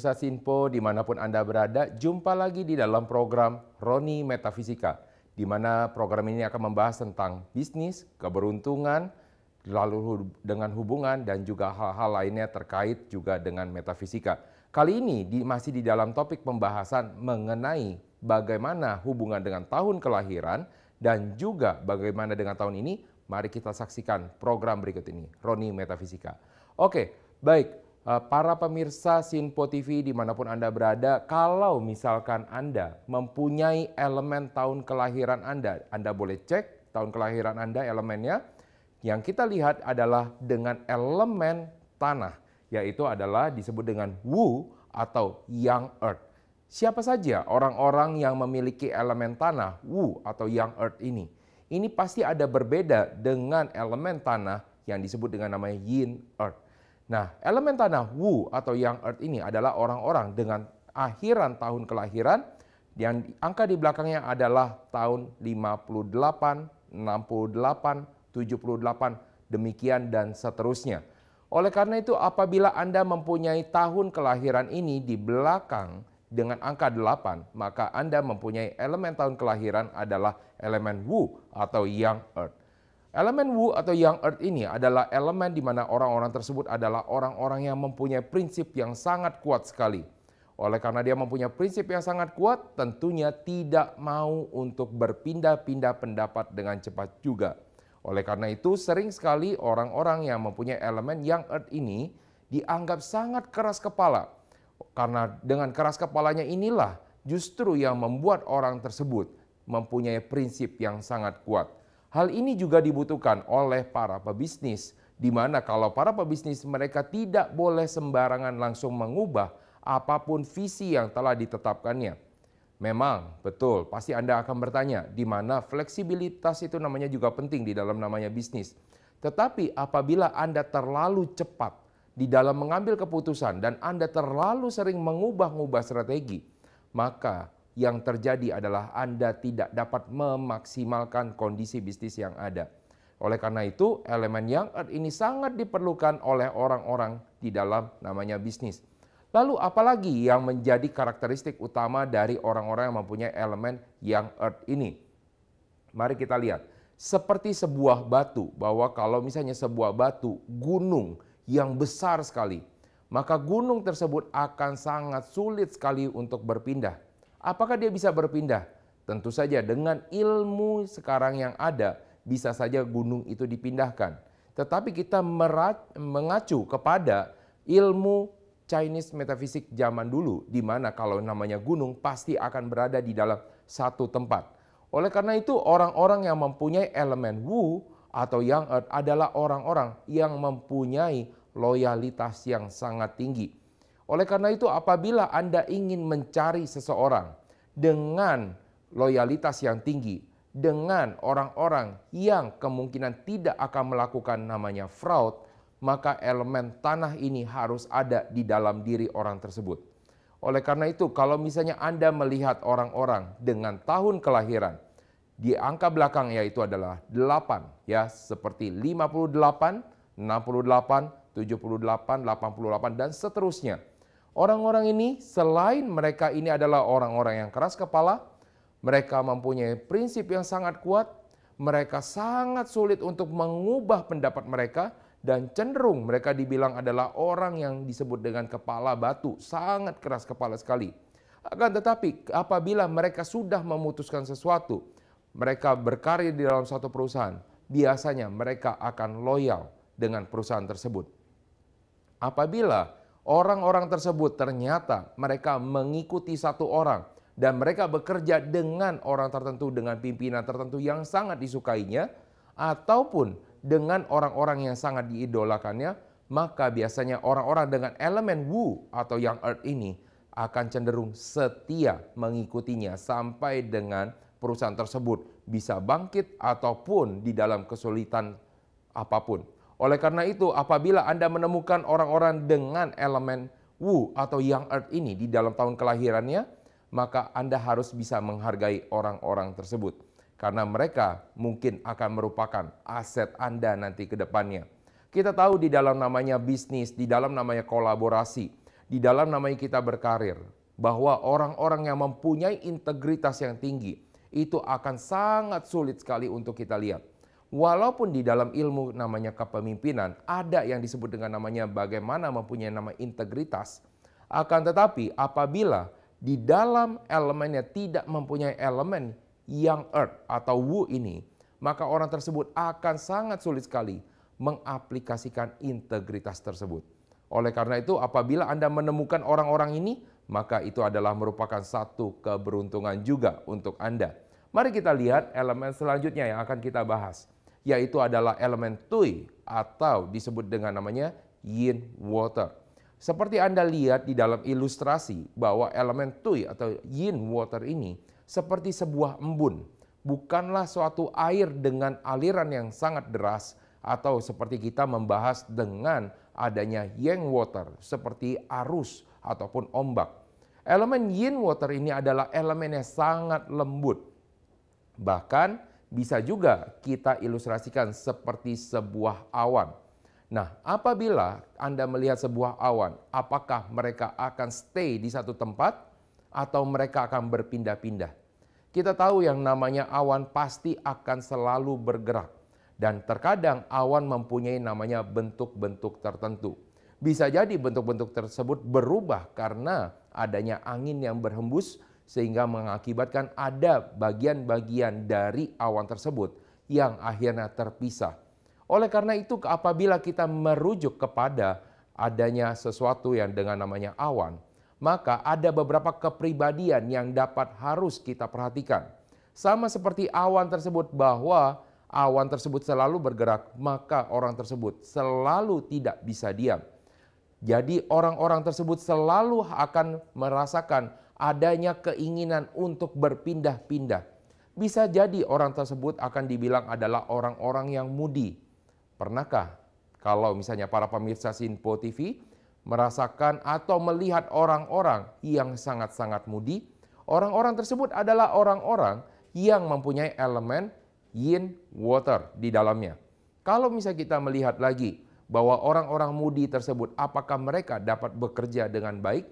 pemirsa Sinpo dimanapun Anda berada, jumpa lagi di dalam program Roni Metafisika, di mana program ini akan membahas tentang bisnis, keberuntungan, lalu dengan hubungan, dan juga hal-hal lainnya terkait juga dengan metafisika. Kali ini di, masih di dalam topik pembahasan mengenai bagaimana hubungan dengan tahun kelahiran dan juga bagaimana dengan tahun ini, mari kita saksikan program berikut ini, Roni Metafisika. Oke, baik. Eh, para pemirsa Sinpo TV dimanapun Anda berada, kalau misalkan Anda mempunyai elemen tahun kelahiran Anda, Anda boleh cek tahun kelahiran Anda elemennya. Yang kita lihat adalah dengan elemen tanah, yaitu adalah disebut dengan Wu atau Yang Earth. Siapa saja orang-orang yang memiliki elemen tanah, Wu atau Yang Earth ini? Ini pasti ada berbeda dengan elemen tanah yang disebut dengan namanya Yin Earth. Nah, elemen tanah Wu atau Yang Earth ini adalah orang-orang dengan akhiran tahun kelahiran yang angka di belakangnya adalah tahun 58, 68, 78, demikian dan seterusnya. Oleh karena itu, apabila Anda mempunyai tahun kelahiran ini di belakang dengan angka 8, maka Anda mempunyai elemen tahun kelahiran adalah elemen Wu atau Yang Earth. Elemen Wu atau Young Earth ini adalah elemen di mana orang-orang tersebut adalah orang-orang yang mempunyai prinsip yang sangat kuat sekali. Oleh karena dia mempunyai prinsip yang sangat kuat, tentunya tidak mau untuk berpindah-pindah pendapat dengan cepat juga. Oleh karena itu, sering sekali orang-orang yang mempunyai elemen Young Earth ini dianggap sangat keras kepala. Karena dengan keras kepalanya inilah justru yang membuat orang tersebut mempunyai prinsip yang sangat kuat. Hal ini juga dibutuhkan oleh para pebisnis, di mana kalau para pebisnis mereka tidak boleh sembarangan langsung mengubah apapun visi yang telah ditetapkannya. Memang betul, pasti Anda akan bertanya di mana fleksibilitas itu namanya juga penting di dalam namanya bisnis. Tetapi apabila Anda terlalu cepat di dalam mengambil keputusan dan Anda terlalu sering mengubah-ubah strategi, maka yang terjadi adalah Anda tidak dapat memaksimalkan kondisi bisnis yang ada. Oleh karena itu, elemen yang earth ini sangat diperlukan oleh orang-orang di dalam namanya bisnis. Lalu apalagi yang menjadi karakteristik utama dari orang-orang yang mempunyai elemen yang earth ini? Mari kita lihat. Seperti sebuah batu, bahwa kalau misalnya sebuah batu gunung yang besar sekali, maka gunung tersebut akan sangat sulit sekali untuk berpindah Apakah dia bisa berpindah? Tentu saja dengan ilmu sekarang yang ada, bisa saja gunung itu dipindahkan. Tetapi kita merat, mengacu kepada ilmu Chinese metafisik zaman dulu, di mana kalau namanya gunung pasti akan berada di dalam satu tempat. Oleh karena itu, orang-orang yang mempunyai elemen Wu atau Yang Earth adalah orang-orang yang mempunyai loyalitas yang sangat tinggi. Oleh karena itu, apabila Anda ingin mencari seseorang dengan loyalitas yang tinggi, dengan orang-orang yang kemungkinan tidak akan melakukan namanya fraud, maka elemen tanah ini harus ada di dalam diri orang tersebut. Oleh karena itu, kalau misalnya Anda melihat orang-orang dengan tahun kelahiran, di angka belakang yaitu adalah 8 ya seperti 58, 68, 78, 88 dan seterusnya Orang-orang ini selain mereka ini adalah orang-orang yang keras kepala, mereka mempunyai prinsip yang sangat kuat, mereka sangat sulit untuk mengubah pendapat mereka dan cenderung mereka dibilang adalah orang yang disebut dengan kepala batu, sangat keras kepala sekali. Akan tetapi apabila mereka sudah memutuskan sesuatu, mereka berkarya di dalam satu perusahaan, biasanya mereka akan loyal dengan perusahaan tersebut. Apabila Orang-orang tersebut ternyata mereka mengikuti satu orang dan mereka bekerja dengan orang tertentu dengan pimpinan tertentu yang sangat disukainya ataupun dengan orang-orang yang sangat diidolakannya, maka biasanya orang-orang dengan elemen Wu atau yang earth ini akan cenderung setia mengikutinya sampai dengan perusahaan tersebut bisa bangkit ataupun di dalam kesulitan apapun. Oleh karena itu, apabila Anda menemukan orang-orang dengan elemen Wu atau Yang Earth ini di dalam tahun kelahirannya, maka Anda harus bisa menghargai orang-orang tersebut. Karena mereka mungkin akan merupakan aset Anda nanti ke depannya. Kita tahu di dalam namanya bisnis, di dalam namanya kolaborasi, di dalam namanya kita berkarir, bahwa orang-orang yang mempunyai integritas yang tinggi itu akan sangat sulit sekali untuk kita lihat walaupun di dalam ilmu namanya kepemimpinan ada yang disebut dengan namanya bagaimana mempunyai nama integritas, akan tetapi apabila di dalam elemennya tidak mempunyai elemen yang earth atau wu ini, maka orang tersebut akan sangat sulit sekali mengaplikasikan integritas tersebut. Oleh karena itu, apabila Anda menemukan orang-orang ini, maka itu adalah merupakan satu keberuntungan juga untuk Anda. Mari kita lihat elemen selanjutnya yang akan kita bahas yaitu adalah elemen tui atau disebut dengan namanya yin water. Seperti Anda lihat di dalam ilustrasi bahwa elemen tui atau yin water ini seperti sebuah embun, bukanlah suatu air dengan aliran yang sangat deras atau seperti kita membahas dengan adanya yang water seperti arus ataupun ombak. Elemen yin water ini adalah elemen yang sangat lembut. Bahkan bisa juga kita ilustrasikan seperti sebuah awan. Nah, apabila Anda melihat sebuah awan, apakah mereka akan stay di satu tempat atau mereka akan berpindah-pindah? Kita tahu yang namanya awan pasti akan selalu bergerak dan terkadang awan mempunyai namanya bentuk-bentuk tertentu. Bisa jadi bentuk-bentuk tersebut berubah karena adanya angin yang berhembus sehingga mengakibatkan ada bagian-bagian dari awan tersebut yang akhirnya terpisah. Oleh karena itu, apabila kita merujuk kepada adanya sesuatu yang dengan namanya awan, maka ada beberapa kepribadian yang dapat harus kita perhatikan. Sama seperti awan tersebut bahwa awan tersebut selalu bergerak, maka orang tersebut selalu tidak bisa diam. Jadi orang-orang tersebut selalu akan merasakan adanya keinginan untuk berpindah-pindah. Bisa jadi orang tersebut akan dibilang adalah orang-orang yang mudi. Pernahkah kalau misalnya para pemirsa Sinpo TV merasakan atau melihat orang-orang yang sangat-sangat mudi, orang-orang tersebut adalah orang-orang yang mempunyai elemen yin water di dalamnya. Kalau misalnya kita melihat lagi bahwa orang-orang mudi tersebut apakah mereka dapat bekerja dengan baik?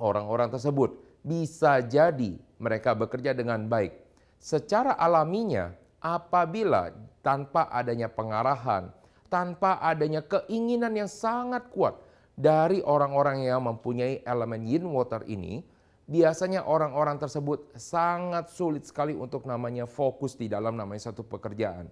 orang-orang tersebut. Bisa jadi mereka bekerja dengan baik. Secara alaminya, apabila tanpa adanya pengarahan, tanpa adanya keinginan yang sangat kuat dari orang-orang yang mempunyai elemen yin water ini, biasanya orang-orang tersebut sangat sulit sekali untuk namanya fokus di dalam namanya satu pekerjaan.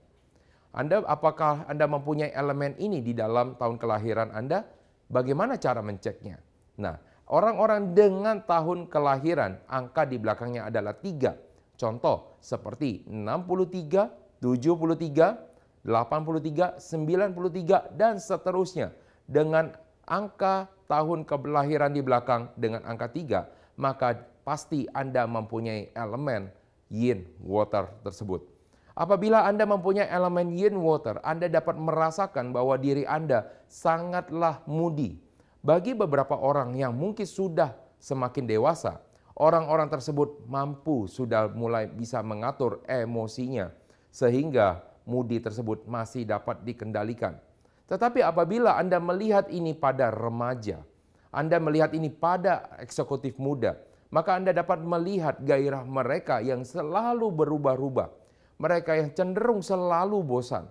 Anda apakah Anda mempunyai elemen ini di dalam tahun kelahiran Anda? Bagaimana cara menceknya? Nah, Orang-orang dengan tahun kelahiran, angka di belakangnya adalah tiga, Contoh seperti 63, 73, 83, 93, dan seterusnya. Dengan angka tahun kelahiran di belakang dengan angka tiga, maka pasti Anda mempunyai elemen yin water tersebut. Apabila Anda mempunyai elemen yin water, Anda dapat merasakan bahwa diri Anda sangatlah mudi. Bagi beberapa orang yang mungkin sudah semakin dewasa, orang-orang tersebut mampu sudah mulai bisa mengatur emosinya sehingga mudi tersebut masih dapat dikendalikan. Tetapi apabila Anda melihat ini pada remaja, Anda melihat ini pada eksekutif muda, maka Anda dapat melihat gairah mereka yang selalu berubah-ubah, mereka yang cenderung selalu bosan.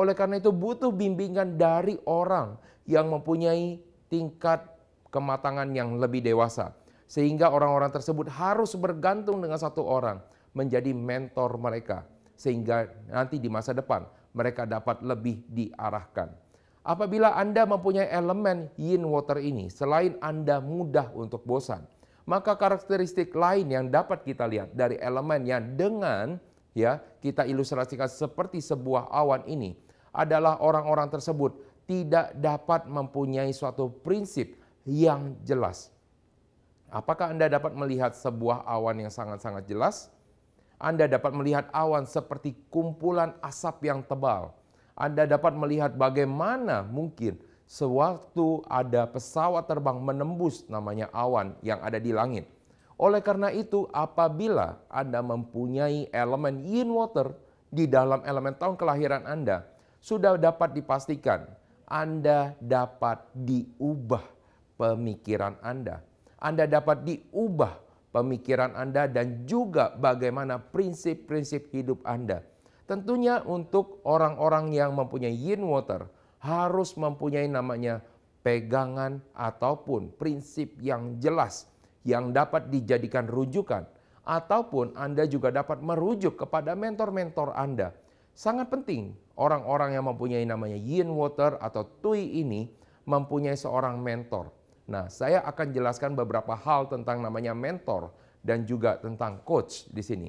Oleh karena itu butuh bimbingan dari orang yang mempunyai tingkat kematangan yang lebih dewasa. Sehingga orang-orang tersebut harus bergantung dengan satu orang menjadi mentor mereka. Sehingga nanti di masa depan mereka dapat lebih diarahkan. Apabila Anda mempunyai elemen yin water ini, selain Anda mudah untuk bosan, maka karakteristik lain yang dapat kita lihat dari elemen yang dengan ya kita ilustrasikan seperti sebuah awan ini adalah orang-orang tersebut tidak dapat mempunyai suatu prinsip yang jelas. Apakah Anda dapat melihat sebuah awan yang sangat-sangat jelas? Anda dapat melihat awan seperti kumpulan asap yang tebal. Anda dapat melihat bagaimana mungkin sewaktu ada pesawat terbang menembus namanya awan yang ada di langit. Oleh karena itu, apabila Anda mempunyai elemen yin water di dalam elemen tahun kelahiran Anda, sudah dapat dipastikan anda dapat diubah pemikiran Anda. Anda dapat diubah pemikiran Anda dan juga bagaimana prinsip-prinsip hidup Anda. Tentunya untuk orang-orang yang mempunyai yin water harus mempunyai namanya pegangan ataupun prinsip yang jelas yang dapat dijadikan rujukan ataupun Anda juga dapat merujuk kepada mentor-mentor Anda. Sangat penting orang-orang yang mempunyai namanya Yin Water atau Tui ini mempunyai seorang mentor. Nah, saya akan jelaskan beberapa hal tentang namanya mentor dan juga tentang coach di sini.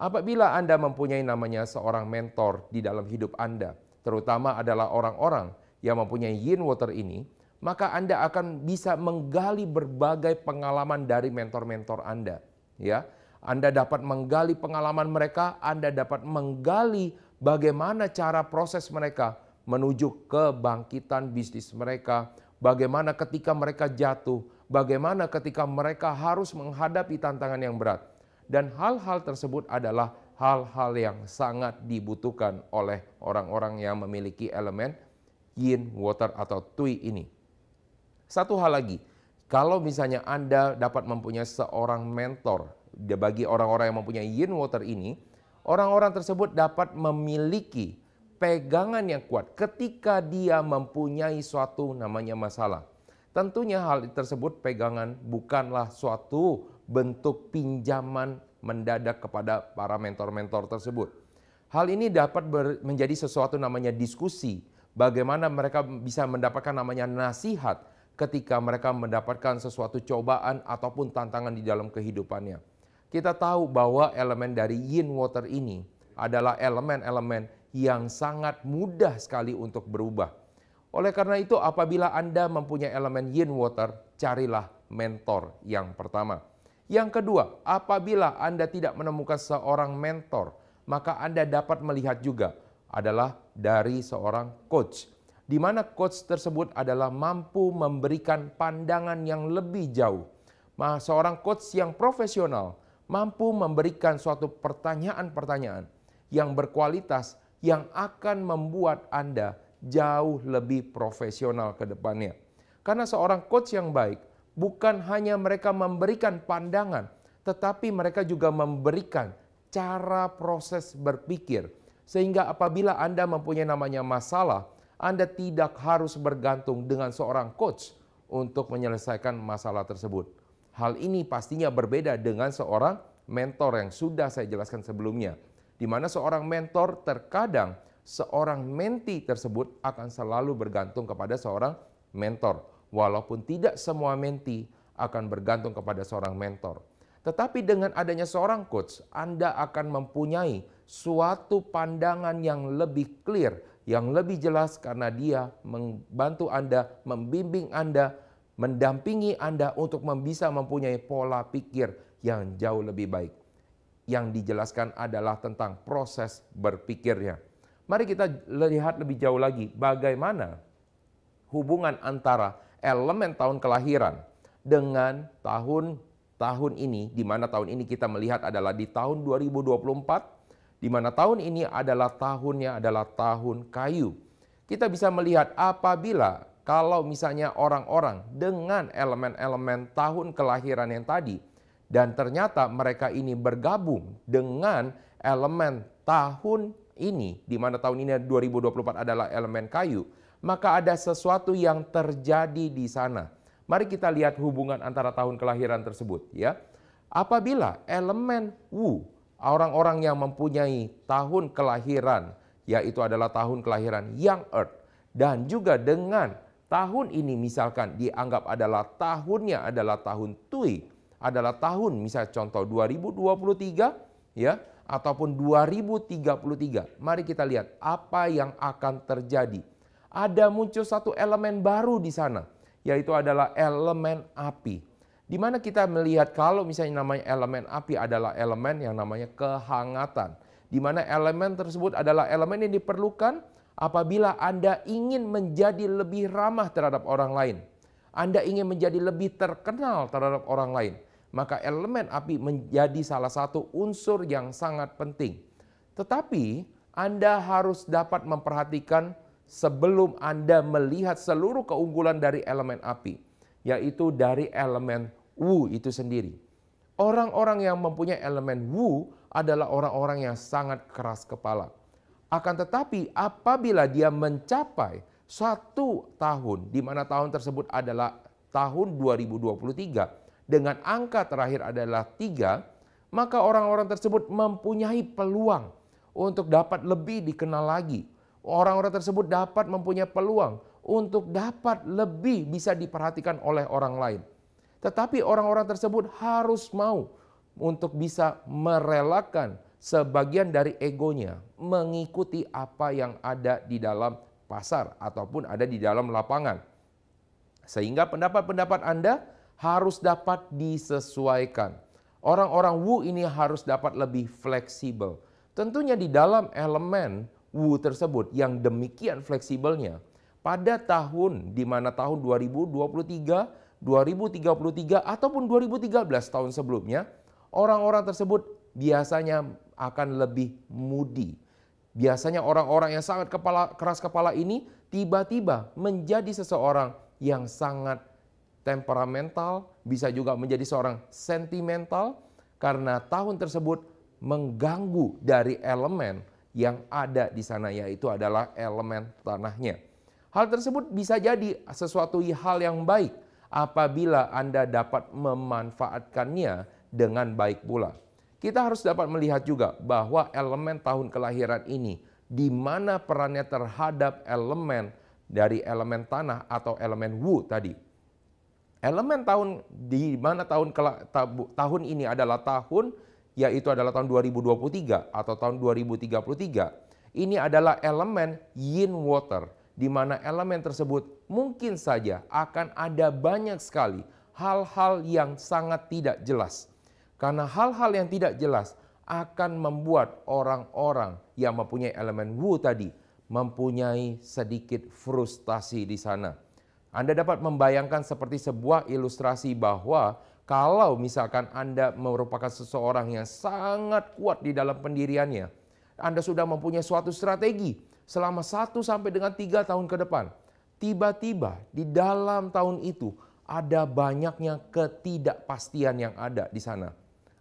Apabila Anda mempunyai namanya seorang mentor di dalam hidup Anda, terutama adalah orang-orang yang mempunyai yin water ini, maka Anda akan bisa menggali berbagai pengalaman dari mentor-mentor Anda, ya. Anda dapat menggali pengalaman mereka, Anda dapat menggali bagaimana cara proses mereka menuju kebangkitan bisnis mereka, bagaimana ketika mereka jatuh, bagaimana ketika mereka harus menghadapi tantangan yang berat. Dan hal-hal tersebut adalah hal-hal yang sangat dibutuhkan oleh orang-orang yang memiliki elemen yin, water, atau tui ini. Satu hal lagi, kalau misalnya Anda dapat mempunyai seorang mentor, bagi orang-orang yang mempunyai yin water ini, Orang-orang tersebut dapat memiliki pegangan yang kuat ketika dia mempunyai suatu namanya masalah. Tentunya hal tersebut pegangan bukanlah suatu bentuk pinjaman mendadak kepada para mentor-mentor tersebut. Hal ini dapat menjadi sesuatu namanya diskusi, bagaimana mereka bisa mendapatkan namanya nasihat ketika mereka mendapatkan sesuatu cobaan ataupun tantangan di dalam kehidupannya. Kita tahu bahwa elemen dari yin water ini adalah elemen-elemen yang sangat mudah sekali untuk berubah. Oleh karena itu, apabila Anda mempunyai elemen yin water, carilah mentor yang pertama. Yang kedua, apabila Anda tidak menemukan seorang mentor, maka Anda dapat melihat juga adalah dari seorang coach. Di mana coach tersebut adalah mampu memberikan pandangan yang lebih jauh. seorang coach yang profesional mampu memberikan suatu pertanyaan-pertanyaan yang berkualitas yang akan membuat Anda jauh lebih profesional ke depannya. Karena seorang coach yang baik bukan hanya mereka memberikan pandangan, tetapi mereka juga memberikan cara proses berpikir. Sehingga apabila Anda mempunyai namanya masalah, Anda tidak harus bergantung dengan seorang coach untuk menyelesaikan masalah tersebut. Hal ini pastinya berbeda dengan seorang mentor yang sudah saya jelaskan sebelumnya, di mana seorang mentor terkadang seorang menti tersebut akan selalu bergantung kepada seorang mentor, walaupun tidak semua menti akan bergantung kepada seorang mentor. Tetapi dengan adanya seorang coach, Anda akan mempunyai suatu pandangan yang lebih clear, yang lebih jelas karena dia membantu Anda, membimbing Anda mendampingi Anda untuk bisa mempunyai pola pikir yang jauh lebih baik. Yang dijelaskan adalah tentang proses berpikirnya. Mari kita lihat lebih jauh lagi bagaimana hubungan antara elemen tahun kelahiran dengan tahun tahun ini di mana tahun ini kita melihat adalah di tahun 2024 di mana tahun ini adalah tahunnya adalah tahun kayu. Kita bisa melihat apabila kalau misalnya orang-orang dengan elemen-elemen tahun kelahiran yang tadi dan ternyata mereka ini bergabung dengan elemen tahun ini di mana tahun ini 2024 adalah elemen kayu, maka ada sesuatu yang terjadi di sana. Mari kita lihat hubungan antara tahun kelahiran tersebut ya. Apabila elemen Wu, orang-orang yang mempunyai tahun kelahiran yaitu adalah tahun kelahiran Yang Earth dan juga dengan tahun ini misalkan dianggap adalah tahunnya adalah tahun tui, adalah tahun misal contoh 2023 ya ataupun 2033. Mari kita lihat apa yang akan terjadi. Ada muncul satu elemen baru di sana, yaitu adalah elemen api. Di mana kita melihat kalau misalnya namanya elemen api adalah elemen yang namanya kehangatan. Di mana elemen tersebut adalah elemen yang diperlukan Apabila Anda ingin menjadi lebih ramah terhadap orang lain, Anda ingin menjadi lebih terkenal terhadap orang lain, maka elemen api menjadi salah satu unsur yang sangat penting. Tetapi Anda harus dapat memperhatikan sebelum Anda melihat seluruh keunggulan dari elemen api, yaitu dari elemen Wu itu sendiri. Orang-orang yang mempunyai elemen Wu adalah orang-orang yang sangat keras kepala akan tetapi apabila dia mencapai satu tahun, di mana tahun tersebut adalah tahun 2023, dengan angka terakhir adalah tiga, maka orang-orang tersebut mempunyai peluang untuk dapat lebih dikenal lagi. Orang-orang tersebut dapat mempunyai peluang untuk dapat lebih bisa diperhatikan oleh orang lain. Tetapi orang-orang tersebut harus mau untuk bisa merelakan sebagian dari egonya mengikuti apa yang ada di dalam pasar ataupun ada di dalam lapangan. Sehingga pendapat-pendapat Anda harus dapat disesuaikan. Orang-orang Wu ini harus dapat lebih fleksibel. Tentunya di dalam elemen Wu tersebut yang demikian fleksibelnya, pada tahun di mana tahun 2023, 2033 ataupun 2013 tahun sebelumnya, orang-orang tersebut biasanya akan lebih mudi. Biasanya orang-orang yang sangat kepala, keras kepala ini tiba-tiba menjadi seseorang yang sangat temperamental, bisa juga menjadi seorang sentimental karena tahun tersebut mengganggu dari elemen yang ada di sana yaitu adalah elemen tanahnya. Hal tersebut bisa jadi sesuatu hal yang baik apabila Anda dapat memanfaatkannya dengan baik pula. Kita harus dapat melihat juga bahwa elemen tahun kelahiran ini di mana perannya terhadap elemen dari elemen tanah atau elemen wu tadi. Elemen tahun di mana tahun tahun ini adalah tahun yaitu adalah tahun 2023 atau tahun 2033. Ini adalah elemen yin water di mana elemen tersebut mungkin saja akan ada banyak sekali hal-hal yang sangat tidak jelas karena hal-hal yang tidak jelas akan membuat orang-orang yang mempunyai elemen Wu tadi mempunyai sedikit frustasi di sana. Anda dapat membayangkan seperti sebuah ilustrasi bahwa kalau misalkan Anda merupakan seseorang yang sangat kuat di dalam pendiriannya, Anda sudah mempunyai suatu strategi selama satu sampai dengan tiga tahun ke depan. Tiba-tiba di dalam tahun itu ada banyaknya ketidakpastian yang ada di sana.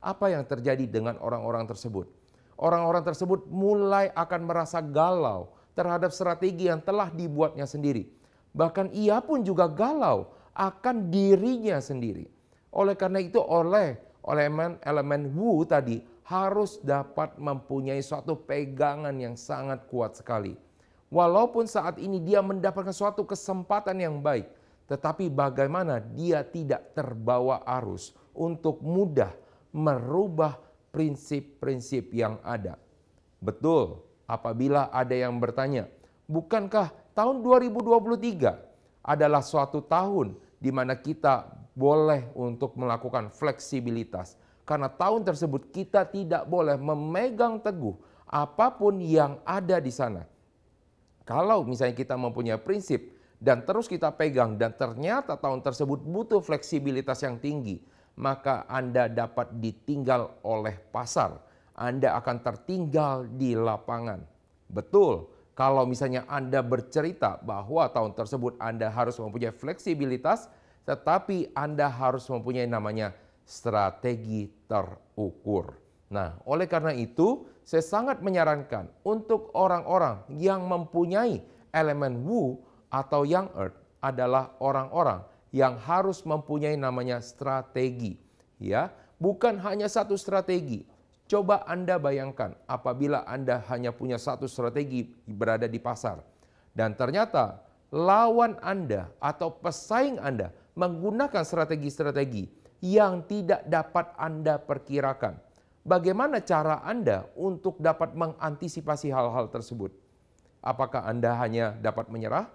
Apa yang terjadi dengan orang-orang tersebut? Orang-orang tersebut mulai akan merasa galau terhadap strategi yang telah dibuatnya sendiri. Bahkan ia pun juga galau akan dirinya sendiri. Oleh karena itu oleh elemen elemen Wu tadi harus dapat mempunyai suatu pegangan yang sangat kuat sekali. Walaupun saat ini dia mendapatkan suatu kesempatan yang baik, tetapi bagaimana dia tidak terbawa arus untuk mudah merubah prinsip-prinsip yang ada. Betul, apabila ada yang bertanya, bukankah tahun 2023 adalah suatu tahun di mana kita boleh untuk melakukan fleksibilitas? Karena tahun tersebut kita tidak boleh memegang teguh apapun yang ada di sana. Kalau misalnya kita mempunyai prinsip dan terus kita pegang dan ternyata tahun tersebut butuh fleksibilitas yang tinggi, maka Anda dapat ditinggal oleh pasar. Anda akan tertinggal di lapangan. Betul, kalau misalnya Anda bercerita bahwa tahun tersebut Anda harus mempunyai fleksibilitas, tetapi Anda harus mempunyai namanya strategi terukur. Nah, oleh karena itu, saya sangat menyarankan untuk orang-orang yang mempunyai elemen Wu atau Yang Earth adalah orang-orang yang harus mempunyai namanya strategi. Ya, bukan hanya satu strategi. Coba Anda bayangkan apabila Anda hanya punya satu strategi berada di pasar dan ternyata lawan Anda atau pesaing Anda menggunakan strategi-strategi yang tidak dapat Anda perkirakan. Bagaimana cara Anda untuk dapat mengantisipasi hal-hal tersebut? Apakah Anda hanya dapat menyerah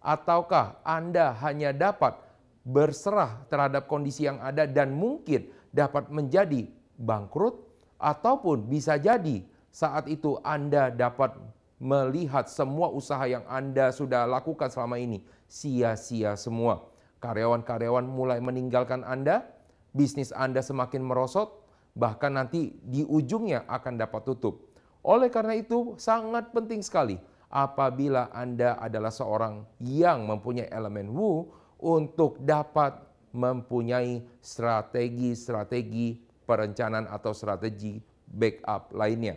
ataukah Anda hanya dapat berserah terhadap kondisi yang ada dan mungkin dapat menjadi bangkrut ataupun bisa jadi saat itu Anda dapat melihat semua usaha yang Anda sudah lakukan selama ini sia-sia semua. Karyawan-karyawan mulai meninggalkan Anda, bisnis Anda semakin merosot, bahkan nanti di ujungnya akan dapat tutup. Oleh karena itu, sangat penting sekali apabila Anda adalah seorang yang mempunyai elemen Wu, untuk dapat mempunyai strategi-strategi perencanaan atau strategi backup lainnya.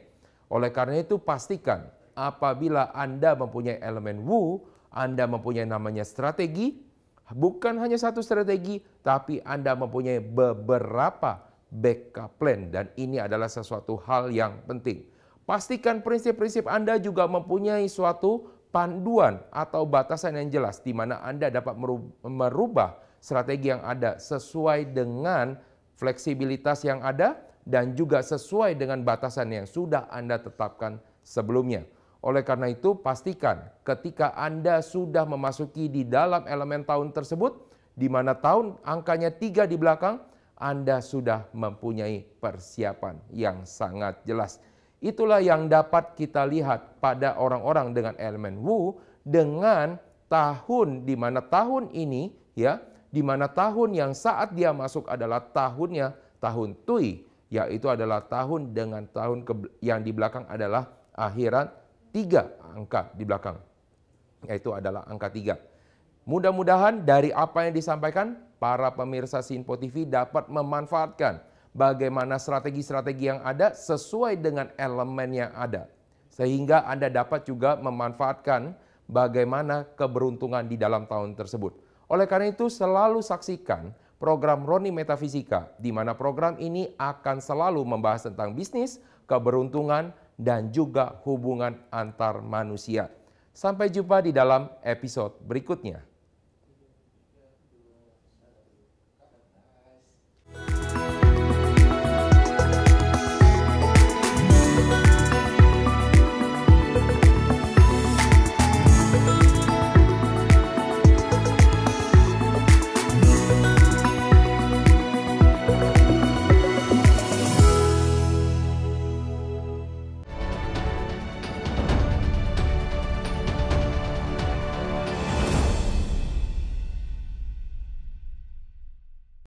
Oleh karena itu pastikan apabila Anda mempunyai elemen Wu, Anda mempunyai namanya strategi, bukan hanya satu strategi, tapi Anda mempunyai beberapa backup plan dan ini adalah sesuatu hal yang penting. Pastikan prinsip-prinsip Anda juga mempunyai suatu panduan atau batasan yang jelas di mana Anda dapat merubah strategi yang ada sesuai dengan fleksibilitas yang ada dan juga sesuai dengan batasan yang sudah Anda tetapkan sebelumnya. Oleh karena itu, pastikan ketika Anda sudah memasuki di dalam elemen tahun tersebut, di mana tahun angkanya tiga di belakang, Anda sudah mempunyai persiapan yang sangat jelas. Itulah yang dapat kita lihat pada orang-orang dengan elemen Wu dengan tahun di mana tahun ini ya, di mana tahun yang saat dia masuk adalah tahunnya tahun Tui, yaitu adalah tahun dengan tahun ke, yang di belakang adalah akhiran tiga angka di belakang. Yaitu adalah angka tiga. Mudah-mudahan dari apa yang disampaikan, para pemirsa Sinpo TV dapat memanfaatkan bagaimana strategi-strategi yang ada sesuai dengan elemen yang ada. Sehingga Anda dapat juga memanfaatkan bagaimana keberuntungan di dalam tahun tersebut. Oleh karena itu selalu saksikan program Roni Metafisika di mana program ini akan selalu membahas tentang bisnis, keberuntungan, dan juga hubungan antar manusia. Sampai jumpa di dalam episode berikutnya.